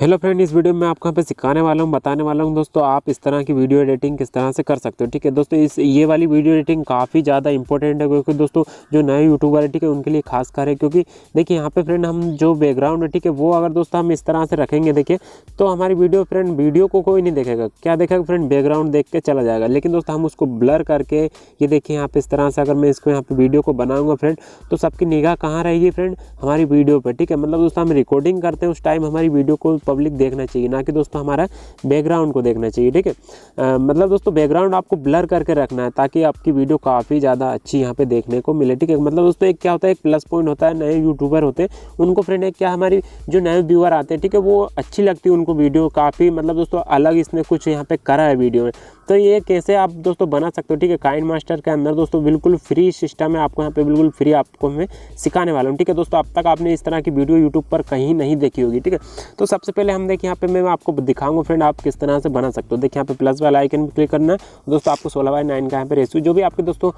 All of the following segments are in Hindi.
हेलो फ्रेंड इस वीडियो में आपको यहाँ पे सिखाने वाला हूँ बताने वाला हूँ दोस्तों आप इस तरह की वीडियो एडिटिंग किस तरह से कर सकते हो ठीक है दोस्तों इस ये वाली वीडियो एडिटिंग काफ़ी ज़्यादा इंपॉर्टेंट है क्योंकि दोस्तों जो नए यूट्यूबर है ठीक है उनके लिए खास कर है क्योंकि देखिए यहाँ पे फ्रेंड हम जो बैकग्राउंड है ठीक है वो अगर दोस्तों हम इस तरह से रखेंगे देखिए तो हमारी वीडियो फ्रेंड वीडियो को कोई नहीं देखेगा क्या देखेगा फ्रेंड बैकग्राउंड देख के चला जाएगा लेकिन दोस्तों हम उसको ब्लर करके ये देखिए यहाँ पे इस तरह से अगर मैं इसको यहाँ पर वीडियो को बनाऊँगा फ्रेंड तो सबकी निगाह कहाँ रहेगी फ्रेंड हमारी वीडियो पर ठीक है मतलब दोस्तों हम रिकॉर्डिंग करते हैं उस टाइम हमारी वीडियो को पब्लिक देखना चाहिए ना कि दोस्तों हमारा बैकग्राउंड को देखना चाहिए ठीक है मतलब दोस्तों बैकग्राउंड आपको ब्लर करके रखना है ताकि आपकी वीडियो काफ़ी ज़्यादा अच्छी यहाँ पे देखने को मिले ठीक है मतलब दोस्तों एक क्या होता है एक प्लस पॉइंट होता है नए यूट्यूबर होते हैं उनको फ्रेंड है क्या हमारी जो नए व्यूअर आते हैं ठीक है वो अच्छी लगती है उनको वीडियो काफ़ी मतलब दोस्तों अलग इसने कुछ यहाँ पर करा है वीडियो में तो ये कैसे आप दोस्तों बना सकते हो ठीक है काइन मास्टर के अंदर दोस्तों बिल्कुल फ्री सिस्टम है आपको यहाँ पे बिल्कुल फ्री आपको मैं सिखाने वाला हूँ ठीक है दोस्तों अब तक आपने इस तरह की वीडियो यूट्यूब पर कहीं नहीं देखी होगी ठीक है तो सबसे पहले हम देखिए यहाँ पे मैं आपको दिखाऊंगा फ्रेंड आप किस तरह से बना सकते हो देखिए यहाँ पे प्लस वाला आइकन पर क्लिक करना है दोस्तों आपको सोलह बाई नाइन का यहाँ पे रेस्यू जो भी आपके दोस्तों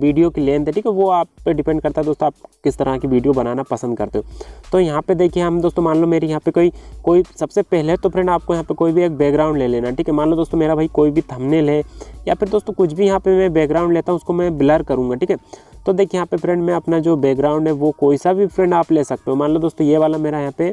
वीडियो की लेंथ है ठीक है वो आप पे डिपेंड करता है दोस्तों आप किस तरह की वीडियो बनाना पसंद करते हो तो यहाँ पे देखिए हम दोस्तों मान लो मेरी यहाँ पे कोई कोई सबसे पहले तो फ्रेंड आपको यहाँ पे कोई भी एक बैकग्राउंड ले लेना ठीक है मान लो दोस्तों मेरा भाई कोई भी थंबनेल है या फिर दोस्तों कुछ भी यहाँ पे मैं बैकग्राउंड लेता हूँ उसको मैं ब्लर करूँगा ठीक है तो देखिए यहाँ पे फ्रेंड मैं अपना जो बैकग्राउंड है वो कोई सा भी फ्रेंड आप ले सकते हो मान लो दोस्तों ये वाला मेरा यहाँ पे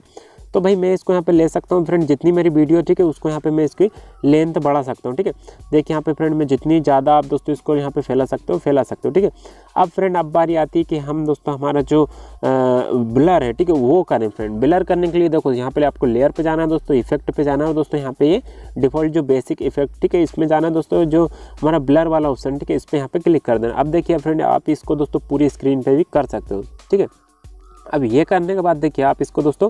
तो भाई मैं इसको यहाँ पे ले सकता हूँ फ्रेंड जितनी मेरी वीडियो ठीक है उसको यहाँ पे मैं इसकी लेंथ बढ़ा सकता हूँ ठीक है देखिए यहाँ पे फ्रेंड मैं जितनी ज़्यादा आप दोस्तों इसको यहाँ पे फैला सकते हो फैला सकते हो ठीक है अब फ्रेंड अब बारी आती है कि हम दोस्तों हमारा जो ब्लर है ठीक है वो करें फ्रेंड ब्लर करने के लिए देखो यहाँ पे आपको लेयर पर जाना है दोस्तों इफेक्ट पर जाना है दोस्तों यहाँ पे ये डिफ़ॉल्ट जो बेसिक इफेक्ट ठीक है इसमें जाना है दोस्तों जो हमारा ब्लर वाला ऑप्शन ठीक है इस पर यहाँ पे क्लिक कर देना अब देखिए फ्रेंड आप इसको दोस्तों पूरी स्क्रीन पर भी कर सकते हो ठीक है अब ये करने के बाद देखिए आप इसको दोस्तों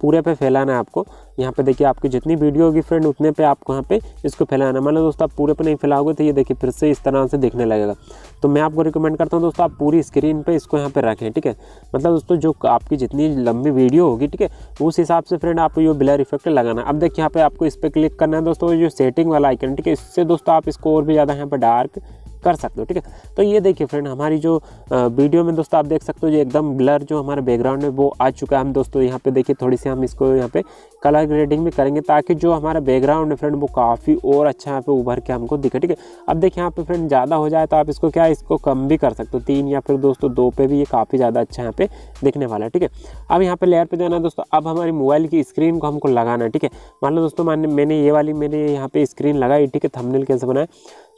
पूरे पे फैलाना है आपको यहाँ पे देखिए आपकी जितनी वीडियो होगी फ्रेंड उतने पे आपको यहाँ पे इसको फैलाना है मानो दोस्तों आप पूरे पे नहीं फैलाओगे तो ये देखिए फिर से इस तरह से दिखने लगेगा तो मैं आपको रिकमेंड करता हूँ दोस्तों आप पूरी स्क्रीन पर इसको यहाँ पर रखें ठीक है मतलब दोस्तों जो आपकी जितनी लंबी वीडियो होगी ठीक है उस हिसाब से फ्रेंड आपको ये ब्लर इफेक्ट लगाना अब देखिए यहाँ पर आपको इस पर क्लिक करना है दोस्तों जो सेटिंग वाला आइकन ठीक है इससे दोस्तों आप इसको और भी ज़्यादा यहाँ पर डार्क कर सकते हो ठीक है तो ये देखिए फ्रेंड हमारी जो वीडियो में दोस्तों आप देख सकते हो जो एकदम ब्लर जो हमारे बैकग्राउंड है वो आ चुका है हम दोस्तों यहाँ पे देखिए थोड़ी सी हम इसको यहाँ पे कलर ग्रेडिंग भी करेंगे ताकि जो हमारा बैकग्राउंड है फ्रेंड वो काफ़ी और अच्छा यहाँ पे उभर के हमको दिखे ठीक है अब देखिए यहाँ पे फ्रेंड ज़्यादा हो जाए तो आप इसको क्या इसको कम भी कर सकते हो तीन या फिर दोस्तों दो पे भी ये काफ़ी ज़्यादा अच्छा यहाँ पे दिखने वाला है ठीक है अब यहाँ पे लेयर पे जाना है दोस्तों अब हमारी मोबाइल की स्क्रीन को हमको लगाना है ठीक है मान लो दोस्तों मान मैंने ये वाली मैंने यहाँ पे स्क्रीन लगाई ठीक है थंबनेल कैसे बनाया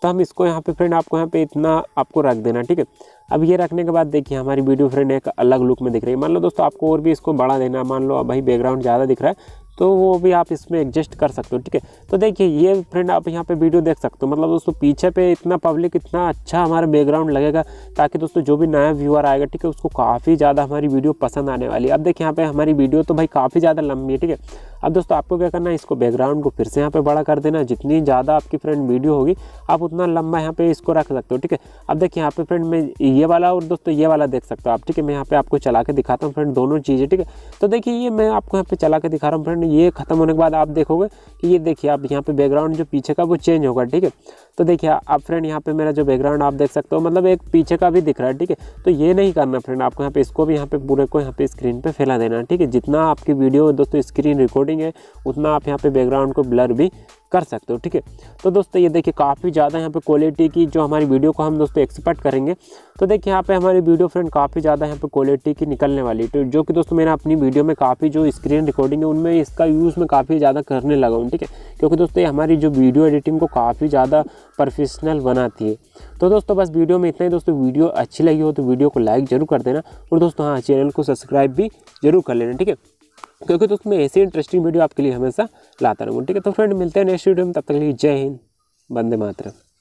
तो हम इसको यहाँ पे फ्रेंड आपको यहाँ पे इतना आपको रख देना ठीक है अब ये रखने के बाद देखिए हमारी वीडियो फ्रेंड एक अलग लुक में दिख रही है मान लो दोस्तों आपको और भी इसको बड़ा देना मान लो भाई बैकग्राउंड ज़्यादा दिख रहा है तो वो भी आप इसमें एडजस्ट कर सकते हो ठीक है तो देखिए ये फ्रेंड आप यहाँ पे वीडियो देख सकते हो मतलब दोस्तों पीछे पे इतना पब्लिक इतना अच्छा हमारा बैकग्राउंड लगेगा ताकि दोस्तों जो भी नया व्यूअर आएगा ठीक है उसको काफ़ी ज़्यादा हमारी वीडियो पसंद आने वाली है अब देखिए यहाँ पे हमारी वीडियो तो भाई काफ़ी ज़्यादा लंबी है ठीक है अब दोस्तों आपको क्या करना है इसको बैकग्राउंड को फिर से यहाँ पे बड़ा कर देना जितनी ज़्यादा आपकी फ्रेंड वीडियो होगी आप उतना लंबा यहाँ पे इसको रख सकते हो ठीक है अब देखिए यहाँ पे फ्रेंड मैं ये वाला और दोस्तों ये वाला देख सकते हो आप ठीक है मैं यहाँ पे आपको चला के दिखाता हूँ फ्रेंड दोनों चीज़ें ठीक है तो देखिए ये मैं आपको यहाँ पे चला के दिखा रहा हूँ फ्रेंड बैकग्राउंड ये ख़त्म होने के बाद आप देखोगे कि ये देखिए आप यहाँ पे बैकग्राउंड जो पीछे का वो चेंज होगा ठीक है तो देखिए आप फ्रेंड यहाँ पे मेरा जो बैकग्राउंड आप देख सकते हो मतलब एक पीछे का भी दिख रहा है ठीक है तो ये नहीं करना फ्रेंड आपको यहाँ पे इसको भी यहाँ पे पूरे को यहाँ पे स्क्रीन पे फैला देना है ठीक है जितना आपकी वीडियो दोस्तों स्क्रीन रिकॉर्डिंग है उतना आप यहाँ पे बैकग्राउंड को ब्लर भी कर सकते हो ठीक है तो दोस्तों ये देखिए काफ़ी ज़्यादा यहाँ पे क्वालिटी की जो हमारी वीडियो को हम दोस्तों एक्सपेक्ट करेंगे तो देखिए यहाँ पे हमारी वीडियो फ्रेंड काफ़ी ज़्यादा यहाँ पे क्वालिटी की निकलने वाली है तो जो कि दोस्तों मैंने अपनी वीडियो में काफ़ी जो स्क्रीन रिकॉर्डिंग है उनमें इसका यूज़ मैं काफ़ी ज़्यादा करने लगा हूँ ठीक है क्योंकि दोस्तों ये हमारी जो वीडियो एडिटिंग को काफ़ी ज़्यादा प्रोफेशनल बनाती है तो दोस्तों बस वीडियो में इतना ही दोस्तों वीडियो अच्छी लगी हो तो वीडियो को लाइक ज़रूर कर देना और दोस्तों हाँ चैनल को सब्सक्राइब भी जरूर कर लेना ठीक है क्योंकि तो उसमें ऐसी इंटरेस्टिंग वीडियो आपके लिए हमेशा लाता रहूँगा ठीक है तो फ्रेंड मिलते हैं नेक्स्ट वीडियो में तब तक के लिए जय हिंद बंदे मातरम